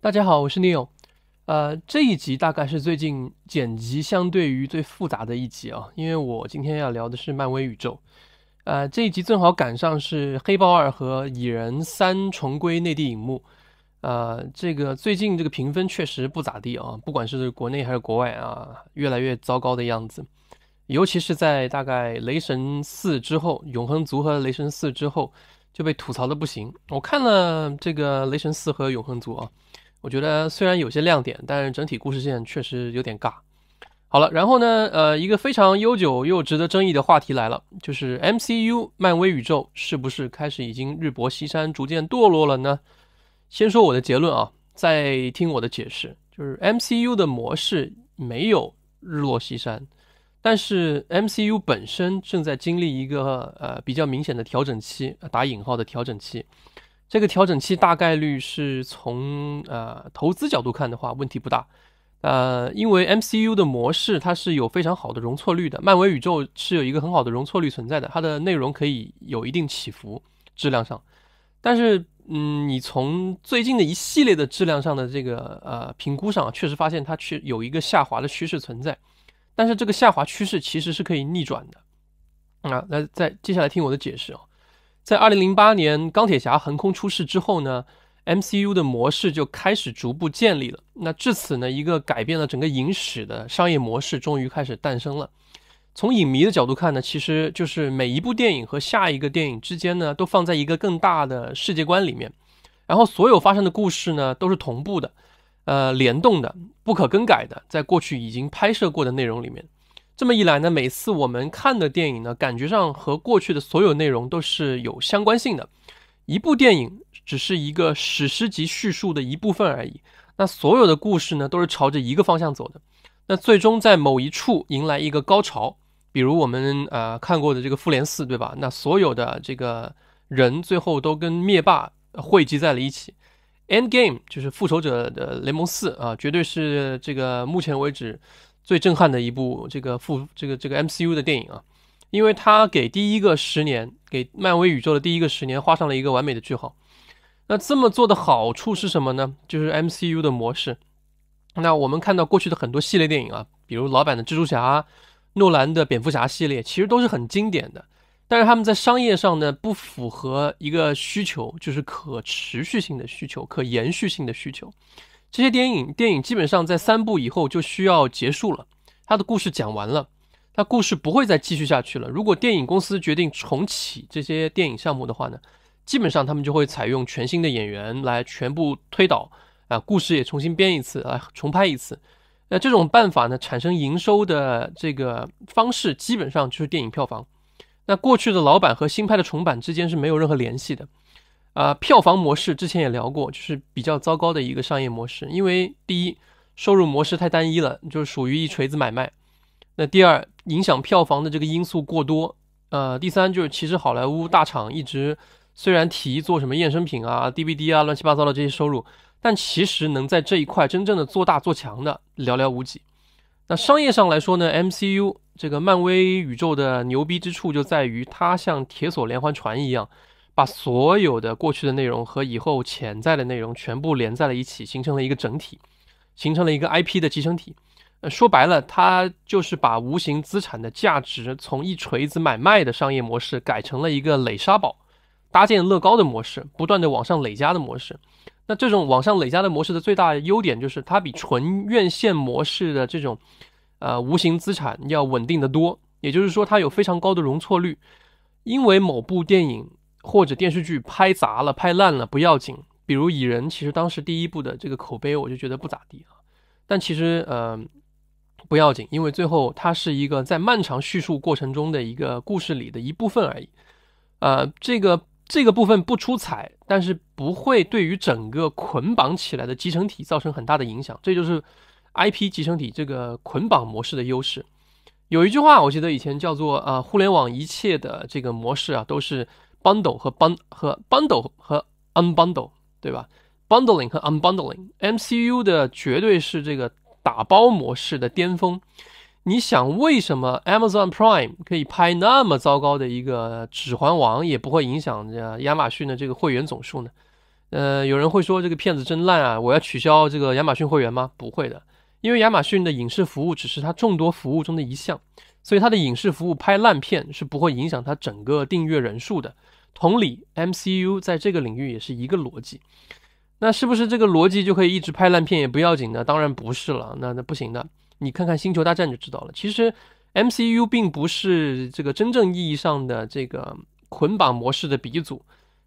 大家好，我是 Neo，呃，这一集大概是最近剪辑相对于最复杂的一集啊，因为我今天要聊的是漫威宇宙，呃，这一集正好赶上是《黑豹二》和《蚁人三》重归内地荧幕，呃，这个最近这个评分确实不咋地啊，不管是国内还是国外啊，越来越糟糕的样子，尤其是在大概《雷神四》之后，《永恒族》和《雷神四》之后就被吐槽的不行，我看了这个《雷神四》和《永恒族》啊。我觉得虽然有些亮点，但是整体故事线确实有点尬。好了，然后呢，呃，一个非常悠久又值得争议的话题来了，就是 MCU 漫威宇宙是不是开始已经日薄西山，逐渐堕落了呢？先说我的结论啊，再听我的解释，就是 MCU 的模式没有日落西山，但是 MCU 本身正在经历一个呃比较明显的调整期，打引号的调整期。这个调整期大概率是从呃投资角度看的话，问题不大，呃，因为 MCU 的模式它是有非常好的容错率的，漫威宇宙是有一个很好的容错率存在的，它的内容可以有一定起伏，质量上，但是嗯，你从最近的一系列的质量上的这个呃评估上，确实发现它去有一个下滑的趋势存在，但是这个下滑趋势其实是可以逆转的，啊，那再接下来听我的解释啊。在二零零八年《钢铁侠》横空出世之后呢，MCU 的模式就开始逐步建立了。那至此呢，一个改变了整个影史的商业模式终于开始诞生了。从影迷的角度看呢，其实就是每一部电影和下一个电影之间呢，都放在一个更大的世界观里面，然后所有发生的故事呢，都是同步的，呃，联动的，不可更改的，在过去已经拍摄过的内容里面。这么一来呢，每次我们看的电影呢，感觉上和过去的所有内容都是有相关性的。一部电影只是一个史诗级叙述的一部分而已。那所有的故事呢，都是朝着一个方向走的。那最终在某一处迎来一个高潮，比如我们啊看过的这个《复联四》，对吧？那所有的这个人最后都跟灭霸汇集在了一起。End Game 就是复仇者的联盟四啊，绝对是这个目前为止。最震撼的一部这个复这个这个 MCU 的电影啊，因为它给第一个十年，给漫威宇宙的第一个十年画上了一个完美的句号。那这么做的好处是什么呢？就是 MCU 的模式。那我们看到过去的很多系列电影啊，比如老版的蜘蛛侠、诺兰的蝙蝠侠系列，其实都是很经典的，但是他们在商业上呢不符合一个需求，就是可持续性的需求、可延续性的需求。这些电影，电影基本上在三部以后就需要结束了，它的故事讲完了，那故事不会再继续下去了。如果电影公司决定重启这些电影项目的话呢，基本上他们就会采用全新的演员来全部推倒，啊，故事也重新编一次，来重拍一次。那这种办法呢，产生营收的这个方式基本上就是电影票房。那过去的老版和新拍的重版之间是没有任何联系的。啊，票房模式之前也聊过，就是比较糟糕的一个商业模式。因为第一，收入模式太单一了，就是属于一锤子买卖。那第二，影响票房的这个因素过多。呃，第三就是其实好莱坞大厂一直虽然提做什么衍生品啊、DVD 啊、乱七八糟的这些收入，但其实能在这一块真正的做大做强的寥寥无几。那商业上来说呢，MCU 这个漫威宇宙的牛逼之处就在于它像铁索连环船一样。把所有的过去的内容和以后潜在的内容全部连在了一起，形成了一个整体，形成了一个 IP 的集成体。说白了，它就是把无形资产的价值从一锤子买卖的商业模式改成了一个垒沙堡、搭建乐高的模式，不断的往上累加的模式。那这种往上累加的模式的最大优点就是，它比纯院线模式的这种呃无形资产要稳定的多，也就是说，它有非常高的容错率，因为某部电影。或者电视剧拍砸了、拍烂了不要紧，比如《蚁人》，其实当时第一部的这个口碑我就觉得不咋地啊。但其实呃不要紧，因为最后它是一个在漫长叙述过程中的一个故事里的一部分而已。呃，这个这个部分不出彩，但是不会对于整个捆绑起来的集成体造成很大的影响。这就是 IP 集成体这个捆绑模式的优势。有一句话我记得以前叫做啊，互联网一切的这个模式啊都是。Bundle 和 ban 和 bundle 和 unbundle 对吧？Bundling 和 unbundling MCU 的绝对是这个打包模式的巅峰。你想为什么 Amazon Prime 可以拍那么糟糕的一个《指环王》也不会影响着亚马逊的这个会员总数呢？呃，有人会说这个片子真烂啊，我要取消这个亚马逊会员吗？不会的，因为亚马逊的影视服务只是它众多服务中的一项，所以它的影视服务拍烂片是不会影响它整个订阅人数的。同理，MCU 在这个领域也是一个逻辑。那是不是这个逻辑就可以一直拍烂片也不要紧呢？当然不是了，那那不行的。你看看《星球大战》就知道了。其实 MCU 并不是这个真正意义上的这个捆绑模式的鼻祖，《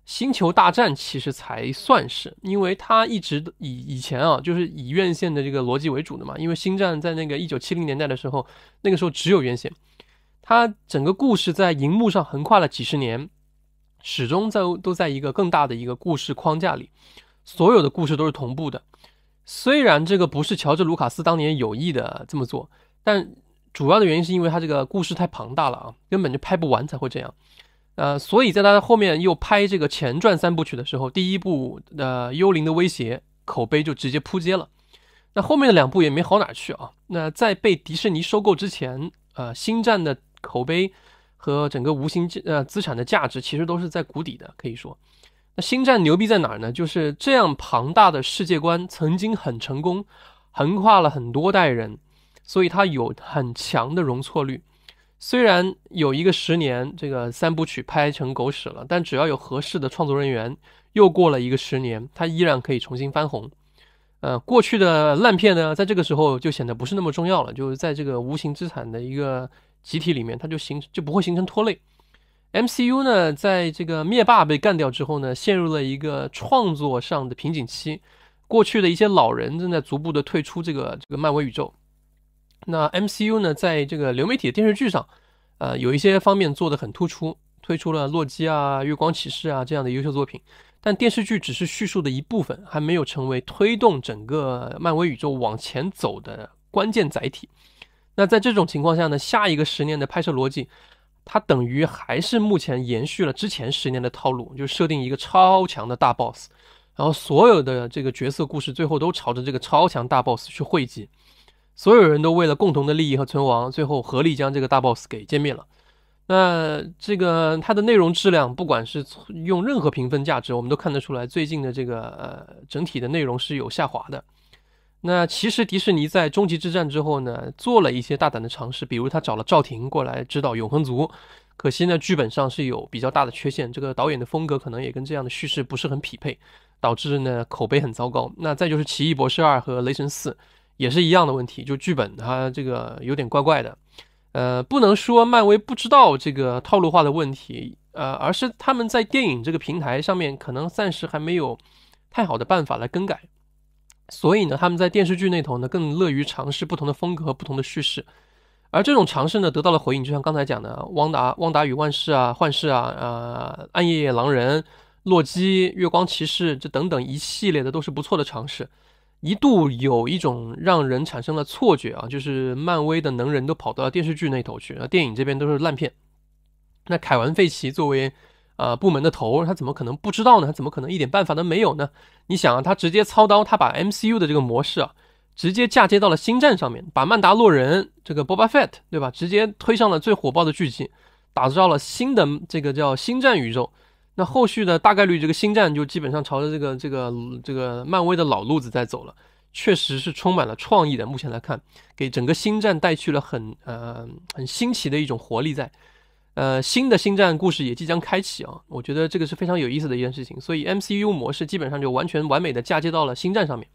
星球大战》其实才算是，因为它一直以以前啊，就是以院线的这个逻辑为主的嘛。因为《星战》在那个一九七零年代的时候，那个时候只有院线，它整个故事在银幕上横跨了几十年。始终在都在一个更大的一个故事框架里，所有的故事都是同步的。虽然这个不是乔治·卢卡斯当年有意的这么做，但主要的原因是因为他这个故事太庞大了啊，根本就拍不完才会这样。呃，所以在他后面又拍这个前传三部曲的时候，第一部的《幽灵的威胁》口碑就直接扑街了。那后面的两部也没好哪去啊。那在被迪士尼收购之前，呃，《星战》的口碑。和整个无形资呃资产的价值其实都是在谷底的，可以说，那星战牛逼在哪儿呢？就是这样庞大的世界观，曾经很成功，横跨了很多代人，所以它有很强的容错率。虽然有一个十年这个三部曲拍成狗屎了，但只要有合适的创作人员，又过了一个十年，它依然可以重新翻红。呃，过去的烂片呢，在这个时候就显得不是那么重要了，就是在这个无形资产的一个。集体里面，它就形就不会形成拖累。MCU 呢，在这个灭霸被干掉之后呢，陷入了一个创作上的瓶颈期。过去的一些老人正在逐步的退出这个这个漫威宇宙。那 MCU 呢，在这个流媒体的电视剧上，呃，有一些方面做的很突出，推出了洛基啊、月光骑士啊这样的优秀作品。但电视剧只是叙述的一部分，还没有成为推动整个漫威宇宙往前走的关键载体。那在这种情况下呢？下一个十年的拍摄逻辑，它等于还是目前延续了之前十年的套路，就设定一个超强的大 boss，然后所有的这个角色故事最后都朝着这个超强大 boss 去汇集，所有人都为了共同的利益和存亡，最后合力将这个大 boss 给歼灭了。那这个它的内容质量，不管是用任何评分价值，我们都看得出来，最近的这个呃整体的内容是有下滑的。那其实迪士尼在《终极之战》之后呢，做了一些大胆的尝试，比如他找了赵婷过来指导《永恒族》，可惜呢，剧本上是有比较大的缺陷，这个导演的风格可能也跟这样的叙事不是很匹配，导致呢口碑很糟糕。那再就是《奇异博士二》和《雷神四》也是一样的问题，就剧本它这个有点怪怪的。呃，不能说漫威不知道这个套路化的问题，呃，而是他们在电影这个平台上面可能暂时还没有太好的办法来更改。所以呢，他们在电视剧那头呢，更乐于尝试不同的风格、和不同的叙事，而这种尝试呢，得到了回应。就像刚才讲的，《汪达》《汪达与万事》啊，《幻视》啊，呃，《暗夜狼人》《洛基》《月光骑士》这等等一系列的，都是不错的尝试。一度有一种让人产生了错觉啊，就是漫威的能人都跑到了电视剧那头去，那电影这边都是烂片。那凯文·费奇作为呃，部门的头，他怎么可能不知道呢？他怎么可能一点办法都没有呢？你想啊，他直接操刀，他把 MCU 的这个模式啊，直接嫁接到了星战上面，把曼达洛人这个 Boba Fett 对吧，直接推上了最火爆的剧集，打造了新的这个叫星战宇宙。那后续的大概率这个星战就基本上朝着这个这个这个漫威的老路子在走了。确实是充满了创意的，目前来看，给整个星战带去了很呃很新奇的一种活力在。呃，新的星战故事也即将开启啊！我觉得这个是非常有意思的一件事情，所以 MCU 模式基本上就完全完美的嫁接到了星战上面。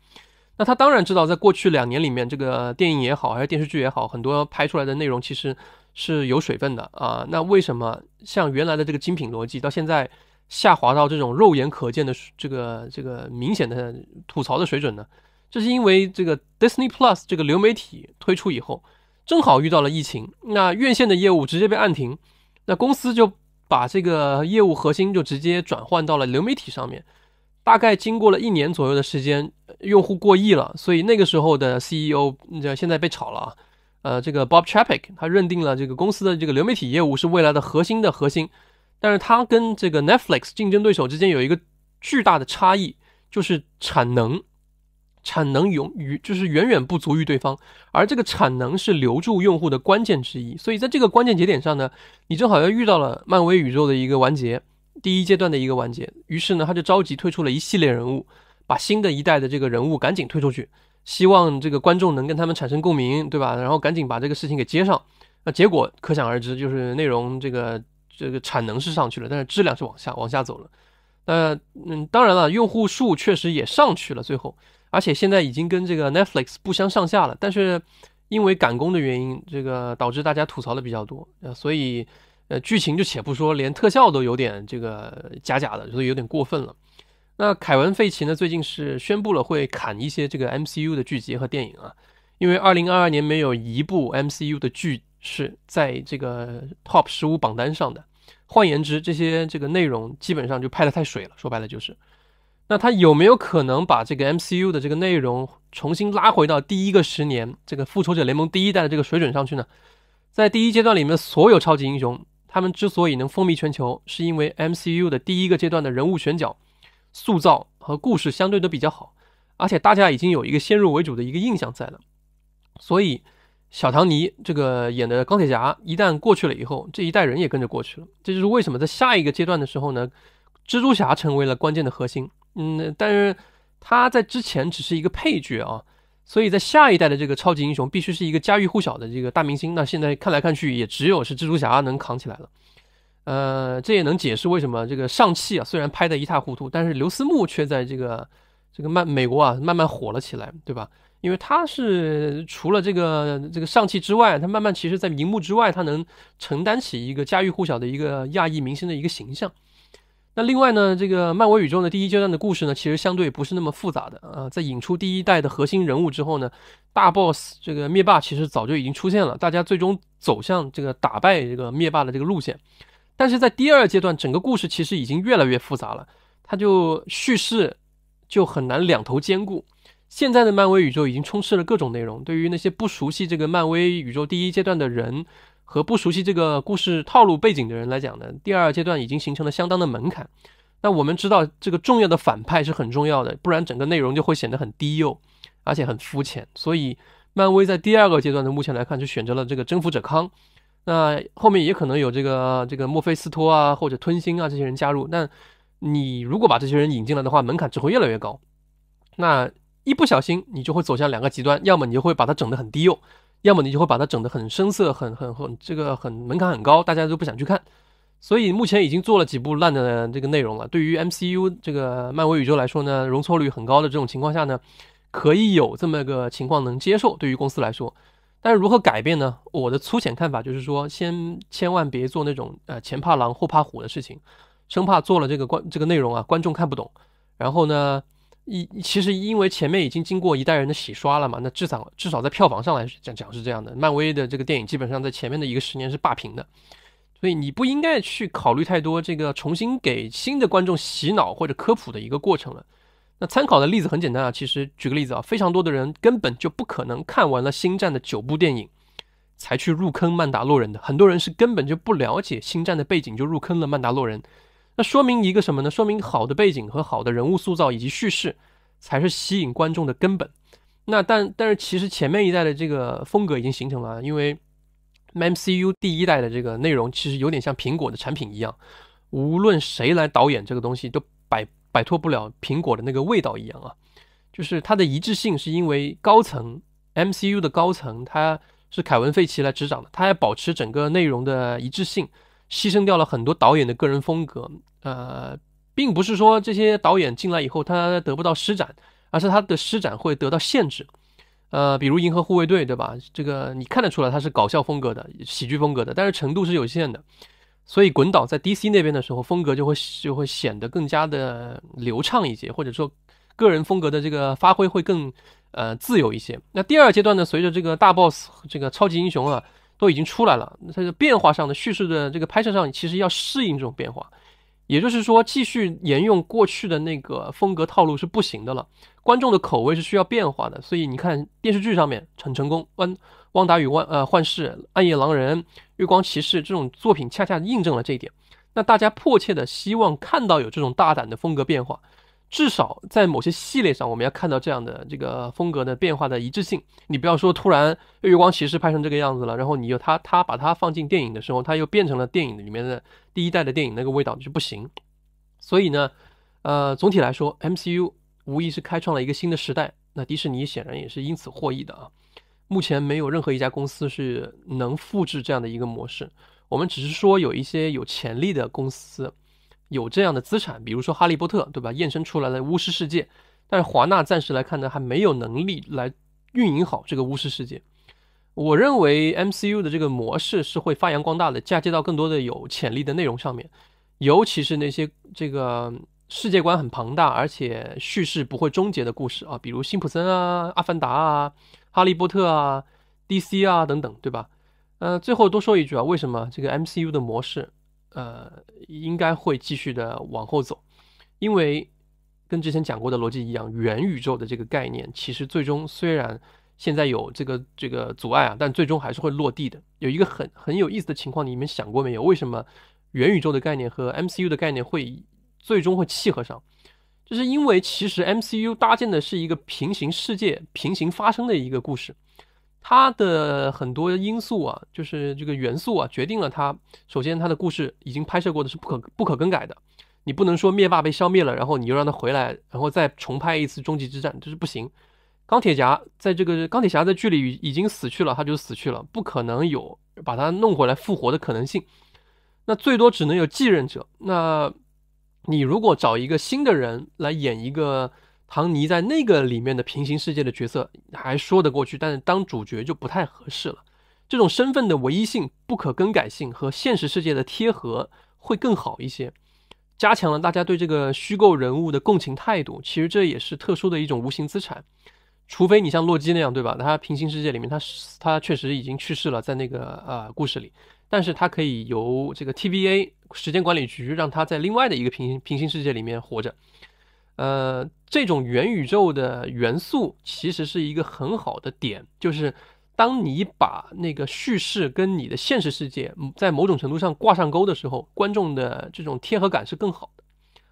那他当然知道，在过去两年里面，这个电影也好，还是电视剧也好，很多拍出来的内容其实是有水分的啊。那为什么像原来的这个精品逻辑到现在下滑到这种肉眼可见的这个这个明显的吐槽的水准呢？这是因为这个 Disney Plus 这个流媒体推出以后，正好遇到了疫情，那院线的业务直接被按停。那公司就把这个业务核心就直接转换到了流媒体上面，大概经过了一年左右的时间，用户过亿了。所以那个时候的 CEO，这现在被炒了啊。呃，这个 Bob Chapek，他认定了这个公司的这个流媒体业务是未来的核心的核心，但是他跟这个 Netflix 竞争对手之间有一个巨大的差异，就是产能。产能永于就是远远不足于对方，而这个产能是留住用户的关键之一。所以在这个关键节点上呢，你正好又遇到了漫威宇宙的一个完结，第一阶段的一个完结。于是呢，他就着急推出了一系列人物，把新的一代的这个人物赶紧推出去，希望这个观众能跟他们产生共鸣，对吧？然后赶紧把这个事情给接上。那结果可想而知，就是内容这个这个产能是上去了，但是质量是往下往下走了。呃嗯，当然了，用户数确实也上去了，最后。而且现在已经跟这个 Netflix 不相上下了，但是因为赶工的原因，这个导致大家吐槽的比较多。呃，所以呃，剧情就且不说，连特效都有点这个假假的，所以有点过分了。那凯文·费奇呢，最近是宣布了会砍一些这个 MCU 的剧集和电影啊，因为2022年没有一部 MCU 的剧是在这个 Top 十五榜单上的。换言之，这些这个内容基本上就拍得太水了。说白了就是。那他有没有可能把这个 MCU 的这个内容重新拉回到第一个十年，这个复仇者联盟第一代的这个水准上去呢？在第一阶段里面，所有超级英雄他们之所以能风靡全球，是因为 MCU 的第一个阶段的人物选角、塑造和故事相对的比较好，而且大家已经有一个先入为主的一个印象在了。所以，小唐尼这个演的钢铁侠一旦过去了以后，这一代人也跟着过去了。这就是为什么在下一个阶段的时候呢，蜘蛛侠成为了关键的核心。嗯，但是他在之前只是一个配角啊，所以在下一代的这个超级英雄必须是一个家喻户晓的这个大明星。那现在看来看去，也只有是蜘蛛侠能扛起来了。呃，这也能解释为什么这个上汽啊，虽然拍得一塌糊涂，但是刘思慕却在这个这个慢美国啊慢慢火了起来，对吧？因为他是除了这个这个上汽之外，他慢慢其实在荧幕之外，他能承担起一个家喻户晓的一个亚裔明星的一个形象。那另外呢，这个漫威宇宙的第一阶段的故事呢，其实相对不是那么复杂的啊，在引出第一代的核心人物之后呢，大 boss 这个灭霸其实早就已经出现了，大家最终走向这个打败这个灭霸的这个路线。但是在第二阶段，整个故事其实已经越来越复杂了，它就叙事就很难两头兼顾。现在的漫威宇宙已经充斥了各种内容，对于那些不熟悉这个漫威宇宙第一阶段的人。和不熟悉这个故事套路背景的人来讲呢，第二阶段已经形成了相当的门槛。那我们知道，这个重要的反派是很重要的，不然整个内容就会显得很低幼，而且很肤浅。所以，漫威在第二个阶段的目前来看，就选择了这个征服者康。那后面也可能有这个这个墨菲斯托啊，或者吞星啊这些人加入。但你如果把这些人引进来的话，门槛只会越来越高。那一不小心，你就会走向两个极端，要么你就会把它整得很低幼。要么你就会把它整得很深涩，很很很，这个很门槛很高，大家都不想去看。所以目前已经做了几部烂的这个内容了。对于 MCU 这个漫威宇宙来说呢，容错率很高的这种情况下呢，可以有这么个情况能接受。对于公司来说，但是如何改变呢？我的粗浅看法就是说，先千万别做那种呃前怕狼后怕虎的事情，生怕做了这个观这个内容啊，观众看不懂。然后呢？一其实因为前面已经经过一代人的洗刷了嘛，那至少至少在票房上来讲讲是这样的，漫威的这个电影基本上在前面的一个十年是霸屏的，所以你不应该去考虑太多这个重新给新的观众洗脑或者科普的一个过程了。那参考的例子很简单啊，其实举个例子啊，非常多的人根本就不可能看完了《星战》的九部电影才去入坑《曼达洛人》的，很多人是根本就不了解《星战》的背景就入坑了《曼达洛人》。那说明一个什么呢？说明好的背景和好的人物塑造以及叙事，才是吸引观众的根本。那但但是其实前面一代的这个风格已经形成了，因为 MCU 第一代的这个内容其实有点像苹果的产品一样，无论谁来导演这个东西都摆摆脱不了苹果的那个味道一样啊。就是它的一致性是因为高层 MCU 的高层他是凯文费奇来执掌的，他要保持整个内容的一致性。牺牲掉了很多导演的个人风格，呃，并不是说这些导演进来以后他得不到施展，而是他的施展会得到限制。呃，比如《银河护卫队》，对吧？这个你看得出来他是搞笑风格的、喜剧风格的，但是程度是有限的。所以，滚导在 DC 那边的时候，风格就会就会显得更加的流畅一些，或者说个人风格的这个发挥会更呃自由一些。那第二阶段呢？随着这个大 BOSS、这个超级英雄啊。都已经出来了，它的变化上的叙事的这个拍摄上，其实要适应这种变化，也就是说，继续沿用过去的那个风格套路是不行的了。观众的口味是需要变化的，所以你看电视剧上面很成功，汪汪达与万呃幻视、暗夜狼人、月光骑士这种作品，恰恰印证了这一点。那大家迫切的希望看到有这种大胆的风格变化。至少在某些系列上，我们要看到这样的这个风格的变化的一致性。你不要说突然《月光骑士》拍成这个样子了，然后你又他他把它放进电影的时候，它又变成了电影里面的第一代的电影那个味道就不行。所以呢，呃，总体来说，MCU 无疑是开创了一个新的时代。那迪士尼显然也是因此获益的啊。目前没有任何一家公司是能复制这样的一个模式。我们只是说有一些有潜力的公司。有这样的资产，比如说《哈利波特》，对吧？衍生出来的巫师世界，但是华纳暂时来看呢，还没有能力来运营好这个巫师世界。我认为 MCU 的这个模式是会发扬光大的，嫁接到更多的有潜力的内容上面，尤其是那些这个世界观很庞大，而且叙事不会终结的故事啊，比如《辛普森》啊、《阿凡达》啊、《哈利波特》啊、DC 啊等等，对吧？呃，最后多说一句啊，为什么这个 MCU 的模式？呃，应该会继续的往后走，因为跟之前讲过的逻辑一样，元宇宙的这个概念，其实最终虽然现在有这个这个阻碍啊，但最终还是会落地的。有一个很很有意思的情况，你们想过没有？为什么元宇宙的概念和 MCU 的概念会最终会契合上？就是因为其实 MCU 搭建的是一个平行世界、平行发生的一个故事。它的很多因素啊，就是这个元素啊，决定了它。首先，它的故事已经拍摄过的是不可不可更改的，你不能说灭霸被消灭了，然后你又让他回来，然后再重拍一次终极之战，这是不行。钢铁侠在这个钢铁侠在剧里已经死去了，他就死去了，不可能有把他弄回来复活的可能性。那最多只能有继任者。那你如果找一个新的人来演一个。唐尼在那个里面的平行世界的角色还说得过去，但是当主角就不太合适了。这种身份的唯一性、不可更改性和现实世界的贴合会更好一些，加强了大家对这个虚构人物的共情态度。其实这也是特殊的一种无形资产。除非你像洛基那样，对吧？他平行世界里面，他他确实已经去世了，在那个呃故事里，但是他可以由这个 TBA 时间管理局让他在另外的一个平行平行世界里面活着。呃，这种元宇宙的元素其实是一个很好的点，就是当你把那个叙事跟你的现实世界在某种程度上挂上钩的时候，观众的这种贴合感是更好。的。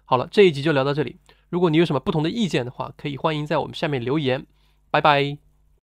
好了，这一集就聊到这里。如果你有什么不同的意见的话，可以欢迎在我们下面留言。拜拜。